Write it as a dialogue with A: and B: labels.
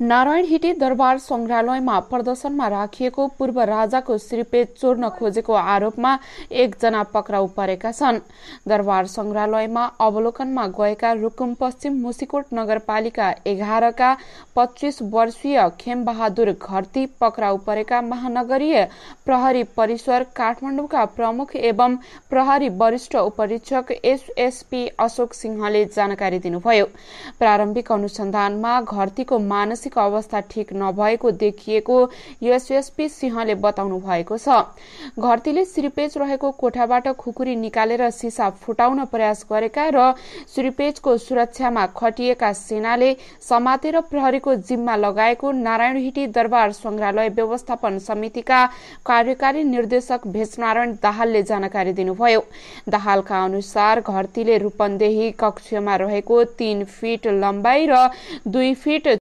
A: नारायण हिटी दरबार संग्रहालयमा प्रदर्शनमा राखिएको पूर्व राजाको श्रीपेद चोर्न खोजेको आरोपमा एकजना पक्राउ परेका छन् दरबार संग्रहालयमा अवलोकनमा गएका रुकुम पश्चिम मुसिकोट नगरपालिका एघारका पच्चिस वर्षीय खेमबहादुर घरती पक्राउ परेका महानगरीय प्रहरी परिसर काठमाडौँका प्रमुख एवं प्रहरी वरिष्ठ उपरीक्षक एसएसपी अशोक सिंहले जानकारी दिनुभयो प्रारम्भिक अनुसन्धानमा घरतीको मानस मानसिक अवस्था ठिक नभएको देखिएको युएसएसपी सिंहले बताउनु भएको छ घरतीले श्रीपेज रहेको कोठाबाट खुकुरी निकालेर सिसा फुटाउन प्रयास गरेका र श्रीपेजको सुरक्षामा खटिएका सेनाले समातेर प्रहरीको जिम्मा लगाएको नारायण हिटी दरबार संग्रहालय व्यवस्थापन समितिका कार्यकारी निर्देशक भेषनारायण दाहालले जानकारी दिनुभयो दाहालका अनुसार घरतीले रूपन्देही कक्षमा रहेको तीन फिट लम्बाई र दुई फिट